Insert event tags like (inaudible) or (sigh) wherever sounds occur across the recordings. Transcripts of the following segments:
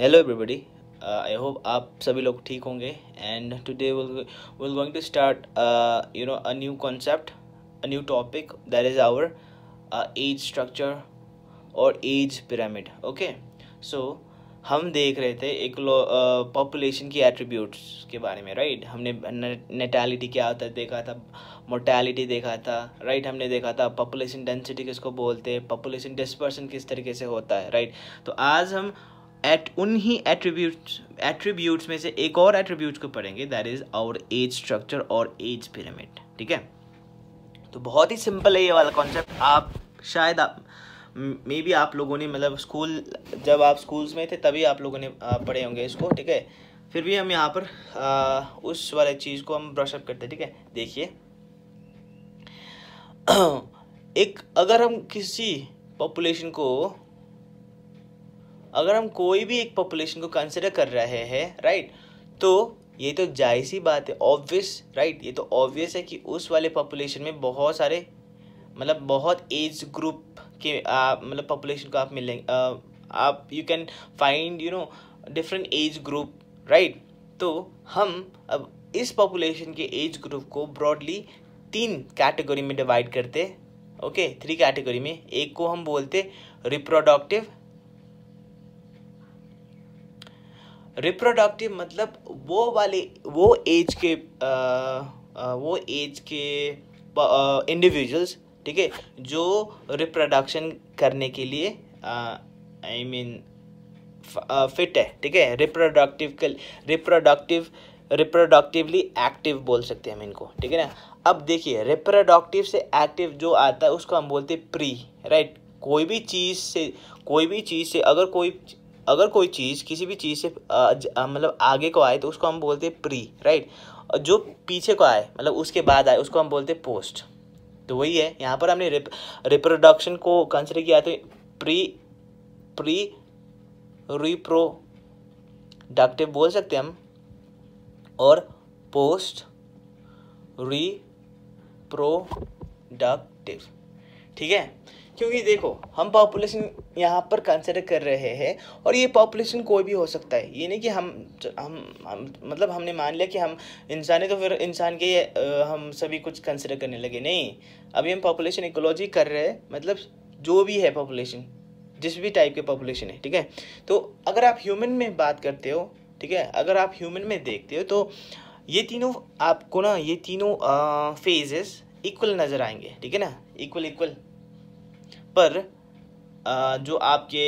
Hello everybody I hope आप सभी लोग ठीक होंगे and today will going to start you know a new concept a new topic that is our age structure और age pyramid okay so हम देख रहे थे एक पॉपुलेशन uh, की एट्रीब्यूट्स के बारे में राइट right? हमने नेटालिटी क्या होता है देखा था मोर्टैलिटी देखा था राइट right? हमने देखा था पॉपुलेशन डेंसिटी किसको बोलते हैं पॉपुलेशन डिस्पर्सन किस तरीके से होता है राइट right? तो आज हम एट उन्हीं एट्रीब्यूट एट्रीब्यूट्स में से एक और एट्रीब्यूट को पढ़ेंगे that is our age structure और एज पिरामिड ठीक है तो बहुत ही सिंपल है ये वाला कॉन्सेप्ट आप शायद आप मे बी आप लोगों ने मतलब स्कूल जब आप स्कूल्स में थे तभी आप लोगों ने पढ़े होंगे इसको ठीक है फिर भी हम यहाँ पर आ, उस वाले चीज़ को हम ब्रशअप करते हैं ठीक है देखिए (clears throat) एक अगर हम किसी पॉपुलेशन को अगर हम कोई भी एक पॉपुलेशन को कंसिडर कर रहे हैं राइट तो ये तो जाहिर सी बात है ऑब्वियस राइट ये तो ऑब्वियस है कि उस वाले पॉपुलेशन में बहुत सारे मतलब बहुत एज ग्रुप के मतलब पॉपुलेशन को आप मिलेंगे आप you can find you know different age group right तो हम अब इस पॉपुलेशन के एज ग्रुप को ब्रॉडली तीन कैटेगरी में डिवाइड करते ओके थ्री कैटेगरी में एक को हम बोलते रिप्रोडक्टिव रिप्रोडक्टिव मतलब वो वाले वो एज के आ, आ, वो एज के इंडिविजुअल्स ठीक है जो रिप्रोडक्शन करने के लिए आई मीन फिट है ठीक है रिप्रोडक्टिव रिप्रोडक्टिव रिप्रोडक्टिवली एक्टिव बोल सकते हैं हम इनको ठीक है ना अब देखिए रिप्रोडक्टिव से एक्टिव जो आता है उसको हम बोलते हैं प्री राइट कोई भी चीज़ से कोई भी चीज़ से अगर कोई अगर कोई चीज़ किसी भी चीज़ से मतलब आगे को आए तो उसको हम बोलते हैं प्री राइट और जो पीछे को आए मतलब उसके बाद आए उसको हम बोलते हैं पोस्ट तो वही है यहाँ पर हमने रिप्रोडक्शन को कंसिडर किया तो प्री प्री रिप्रोडक्टिव बोल सकते हैं हम और पोस्ट रिप्रोडक्टिव ठीक है क्योंकि देखो हम पॉपुलेशन यहाँ पर कंसिडर कर रहे हैं और ये पॉपुलेशन कोई भी हो सकता है ये नहीं कि हम हम, हम मतलब हमने मान लिया कि हम इंसान है तो फिर इंसान के हम सभी कुछ कंसिडर करने लगे नहीं अभी हम पॉपुलेशन इकोलॉजी कर रहे हैं मतलब जो भी है पॉपुलेशन जिस भी टाइप के पॉपुलेशन है ठीक है तो अगर आप ह्यूमन में बात करते हो ठीक है अगर आप ह्यूमन में देखते हो तो ये तीनों आपको ना ये तीनों फेजेस इक्वल नज़र आएंगे ठीक है ना इक्वल इक्वल पर जो आपके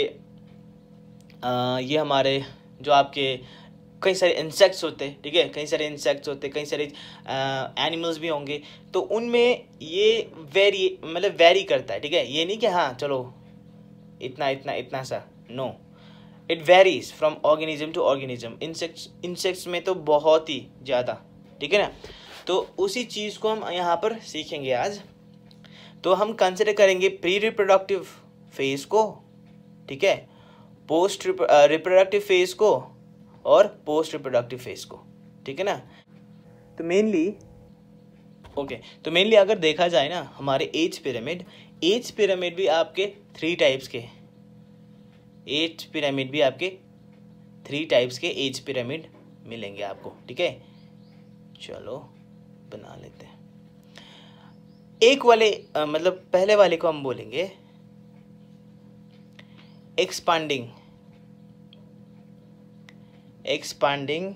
ये हमारे जो आपके कई सारे इंसेक्ट्स होते हैं ठीक है कई सारे इंसेक्ट्स होते कई सारे एनिमल्स भी होंगे तो उनमें ये वेरी मतलब वेरी करता है ठीक है ये नहीं कि हाँ चलो इतना इतना इतना सा no it varies from organism to organism insects insects में तो बहुत ही ज़्यादा ठीक है ना तो उसी चीज़ को हम यहाँ पर सीखेंगे आज तो हम कंसिडर करेंगे प्री रिप्रोडक्टिव फेज को ठीक है पोस्ट रिप्रोडक्टिव फेज को और पोस्ट रिप्रोडक्टिव फेज को ठीक है ना तो मेनली ओके okay, तो मेनली अगर देखा जाए ना हमारे एज पिरामिड एज पिरामिड भी आपके थ्री टाइप्स के एज पिरामिड भी आपके थ्री टाइप्स के एज पिरामिड मिलेंगे आपको ठीक है चलो बना लेते हैं एक वाले आ, मतलब पहले वाले को हम बोलेंगे एक्सपांडिंग एक्सपांडिंग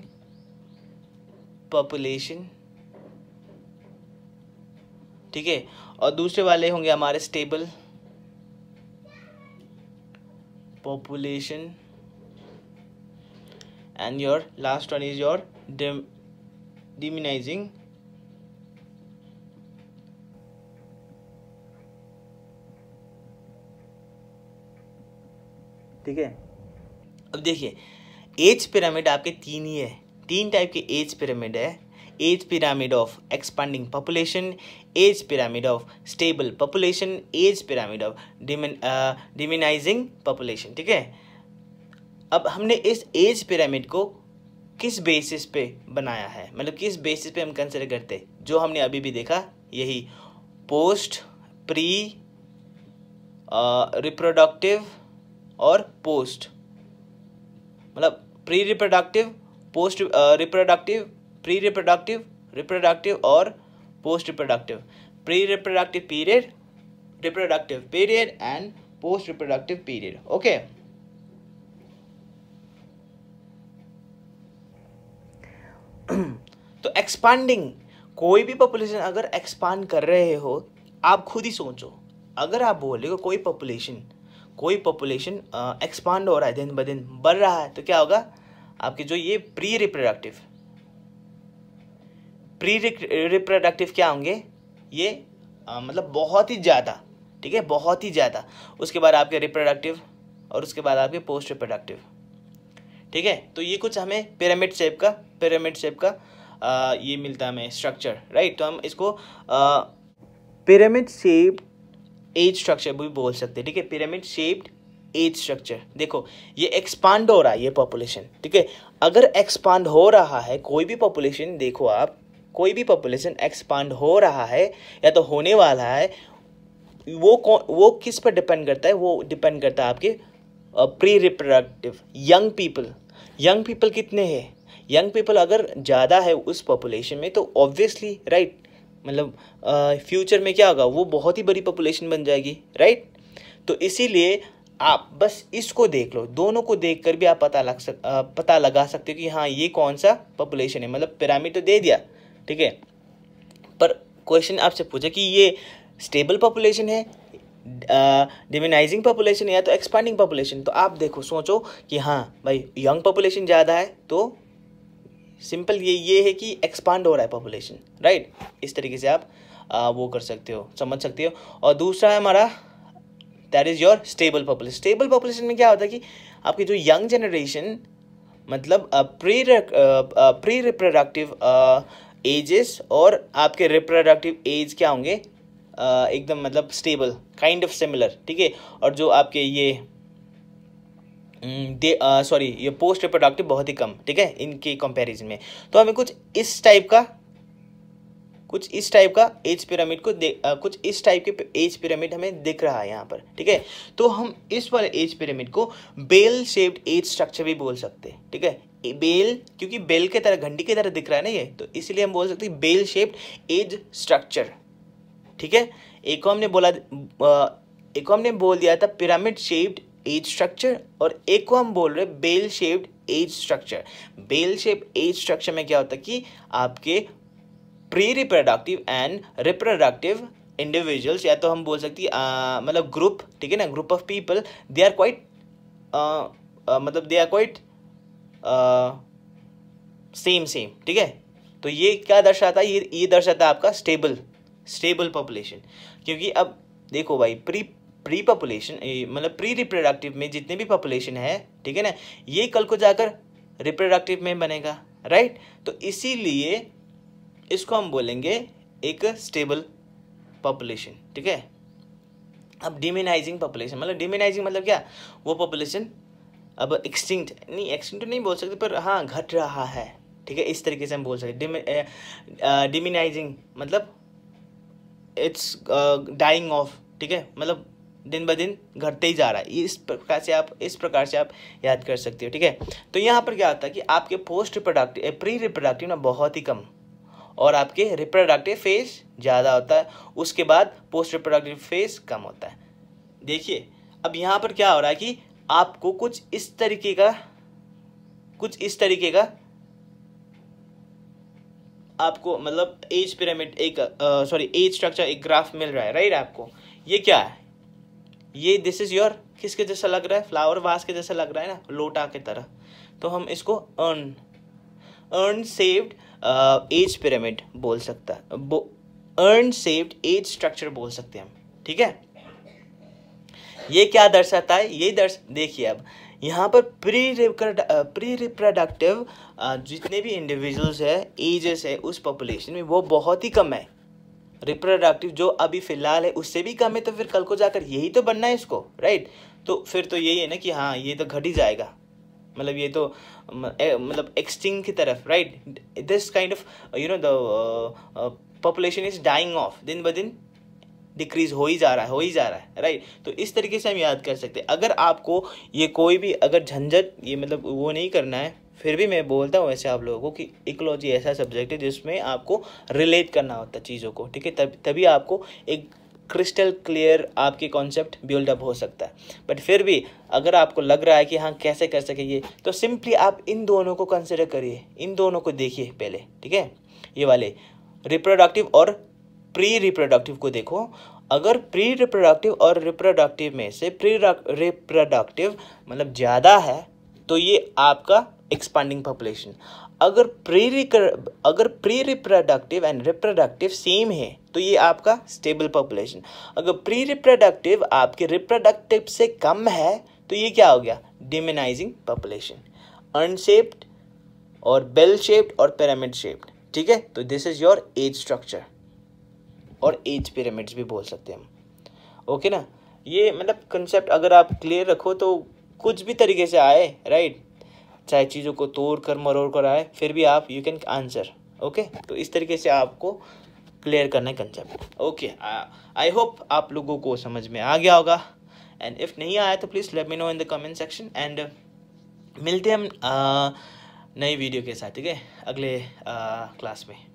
पॉपुलेशन ठीक है और दूसरे वाले होंगे हमारे stable population and your last one is your diminishing ठीक है अब देखिए एज पिरामिड आपके तीन ही है तीन टाइप के एज पिरामिड है age pyramid of expanding population age pyramid of stable population age pyramid of diminishing population ठीक है अब हमने इस एज पिरामिड को किस बेसिस पे बनाया है मतलब किस बेसिस पे हम कंसिडर करते जो हमने अभी भी देखा यही पोस्ट प्री रिप्रोडक्टिव और पोस्ट मतलब pre reproductive post reproductive pre reproductive reproductive और post reproductive pre reproductive period reproductive period and post reproductive period okay तो एक्सपांडिंग कोई भी पॉपुलेशन अगर एक्सपांड कर रहे हो आप खुद ही सोचो अगर आप हो कोई पॉपुलेशन कोई पॉपुलेशन एक्सपांड हो रहा है दिन ब दिन बढ़ रहा है तो क्या होगा आपके जो ये प्री रिप्रोडक्टिव प्री रिप्रोडक्टिव क्या होंगे ये आ, मतलब बहुत ही ज़्यादा ठीक है बहुत ही ज़्यादा उसके बाद आपके रिप्रोडक्टिव और उसके बाद आपके पोस्ट रिप्रोडक्टिव ठीक है तो ये कुछ हमें पिरामिड शेप का पिरामिड शेप का आ, ये मिलता है हमें स्ट्रक्चर राइट तो हम इसको पिरामिड शेप एज स्ट्रक्चर भी बोल सकते हैं ठीक है पिरामिड शेप्ड एज स्ट्रक्चर देखो ये एक्सपांड हो रहा है ये पॉपुलेशन ठीक है अगर एक्सपांड हो रहा है कोई भी पॉपुलेशन देखो आप कोई भी पॉपुलेशन एक्सपांड हो रहा है या तो होने वाला है वो कौन वो किस पर डिपेंड करता है वो डिपेंड करता है आपके pre reproductive young people young people कितने हैं यंग पीपल अगर ज़्यादा है उस पॉपुलेशन में तो ऑब्वियसली राइट right, मतलब फ्यूचर में क्या होगा वो बहुत ही बड़ी पॉपुलेशन बन जाएगी राइट तो इसीलिए आप बस इसको देख लो दोनों को देख कर भी आप पता लग सक पता लगा सकते हो कि हाँ ये कौन सा पॉपुलेशन है मतलब पिरामिड तो दे दिया ठीक है पर क्वेश्चन आपसे पूछा कि ये स्टेबल पॉपुलेशन है डिमिनाइजिंग पॉपुलेशन या तो एक्सपांडिंग पॉपुलेशन तो आप देखो सोचो कि हाँ भाई यंग पॉपुलेशन ज़्यादा है तो सिंपल ये ये है कि एक्सपांड हो रहा है पॉपुलेशन राइट इस तरीके से आप आ, वो कर सकते हो समझ सकते हो और दूसरा है हमारा that is your stable population stable population में क्या होता है कि आपकी जो यंग जनरेशन मतलब प्री प्री रिप्रोडक्टिव एजेस और आपके रिप्रोडक्टिव एज क्या होंगे एकदम मतलब स्टेबल काइंड ऑफ सिमिलर ठीक है और जो आपके ये दे mm, सॉरी uh, ये पोस्ट रिप्रोडक्टिव बहुत ही कम ठीक है इनके कंपैरिजन में तो हमें कुछ इस टाइप का कुछ इस टाइप का एज पिरामिड को दे आ, uh, कुछ इस टाइप के एज पिरामिड हमें दिख रहा है यहाँ पर ठीक है तो हम इस वाले एज पिरामिड को बेल शेप्ड एज स्ट्रक्चर भी बोल सकते हैं ठीक है बेल क्योंकि बेल के तरह घंटी की तरह दिख रहा है ना ये तो इसलिए हम बोल सकते हैं बेल शेप्ड एज स्ट्रक्चर ठीक है एक हमने बोला uh, एक हमने बोल दिया था पिरामिड शेप्ड एज स्ट्रक्चर और एक को हम बोल रहे bell shaped age structure bell shaped age structure में क्या होता है कि आपके pre reproductive and reproductive individuals या तो हम बोल सकते हैं मतलब ग्रुप ठीक है ना group of people they are quite मतलब they are quite same same ठीक है तो ये क्या दर्शाता है ये ये दर्शाता है आपका स्टेबल स्टेबल पॉपुलेशन क्योंकि अब देखो भाई प्री प्री पॉपुलेशन मतलब प्री रिप्रोडक्टिव में जितने भी पॉपुलेशन है ठीक है ना ये कल को जाकर रिप्रोडक्टिव में बनेगा राइट तो इसीलिए इसको हम बोलेंगे एक स्टेबल पॉपुलेशन ठीक है अब डिमिनाइजिंग पॉपुलेशन मतलब डिमिनाइजिंग मतलब क्या वो पॉपुलेशन अब एक्सटिंक्ट नहीं एक्सटिंक्ट तो नहीं बोल सकते पर हाँ घट रहा है ठीक है इस तरीके से हम बोल सकते डिमिनाइजिंग मतलब इट्स डाइंग ऑफ ठीक है मतलब दिन ब दिन घटते ही जा रहा है इस प्रकार से आप इस प्रकार से आप याद कर सकते हो ठीक है तो यहाँ पर क्या होता है कि आपके पोस्ट रिप्रोडक्टिव प्री रिप्रोडक्टिव ना बहुत ही कम और आपके रिप्रोडक्टिव फेज ज़्यादा होता है उसके बाद पोस्ट रिप्रोडक्टिव फेज कम होता है देखिए अब यहाँ पर क्या हो रहा है कि आपको कुछ इस तरीके का कुछ इस तरीके का आपको मतलब एज पिरामिड एक सॉरी एज स्ट्रक्चर एक ग्राफ मिल रहा है राइट आपको ये क्या है ये दिस इज़ योर किसके जैसा लग रहा है फ्लावर वास के जैसा लग रहा है ना लोटा के तरह तो हम इसको urn urn shaped age pyramid बोल सकता है अर्न सेव्ड एज स्ट्रक्चर बोल सकते हैं हम ठीक है ये क्या दर्शाता है ये दर्श देखिए अब यहाँ पर प्री प्री रिप्रोडक्टिव जितने भी इंडिविजुअल्स है एजेस है उस पॉपुलेशन में वो बहुत ही कम है रिप्रोडक्टिव जो अभी फ़िलहाल है उससे भी कम है तो फिर कल को जाकर यही तो बनना है इसको राइट तो फिर तो यही है ना कि हाँ ये तो घट ही जाएगा मतलब ये तो मतलब एक्सटिंग की तरफ right this kind of you know the population is dying off दिन ब दिन डिक्रीज हो ही जा रहा है हो ही जा रहा है राइट तो इस तरीके से हम याद कर सकते हैं अगर आपको ये कोई भी अगर झंझट ये मतलब वो नहीं करना है फिर भी मैं बोलता हूँ ऐसे आप लोगों को कि इकोलॉजी ऐसा सब्जेक्ट है जिसमें आपको रिलेट करना होता है चीज़ों को ठीक है तब तभी आपको एक क्रिस्टल क्लियर आपके कॉन्सेप्ट बिल्डअप हो सकता है बट फिर भी अगर आपको लग रहा है कि हाँ कैसे कर सके ये तो सिंपली आप इन दोनों को कंसिडर करिए इन दोनों को देखिए पहले ठीक है ये वाले रिप्रोडक्टिव और प्री रिप्रोडक्टिव को देखो अगर प्री रिप्रोडक्टिव और रिप्रोडक्टिव में से प्री रिप्रोडक्टिव मतलब ज़्यादा है तो ये आपका एक्सपांडिंग पॉपुलेशन अगर प्री अगर pre reproductive and reproductive same है तो ये आपका स्टेबल पॉपुलेशन अगर प्री रिप्रोडक्टिव आपके रिप्रोडक्टिव से कम है तो ये क्या हो गया डिमिनाइजिंग पॉपुलेशन अनशेप्ड और बेल शेप्ड और पिरामिड शेप्ड ठीक है तो this is your age structure और एज पिरामिड्स भी बोल सकते हैं हम ओके ना ये मतलब कंसेप्ट अगर आप क्लियर रखो तो कुछ भी तरीके से आए राइट चाहे चीज़ों को तोड़ कर मरोड़ कर आए फिर भी आप यू कैन आंसर ओके तो इस तरीके से आपको क्लियर करना है कंसेप्ट ओके आई होप आप लोगों को समझ में आ गया होगा एंड इफ़ नहीं आया तो please let me know in the comment section and मिलते हम uh, नई वीडियो के साथ ठीक है अगले क्लास uh, में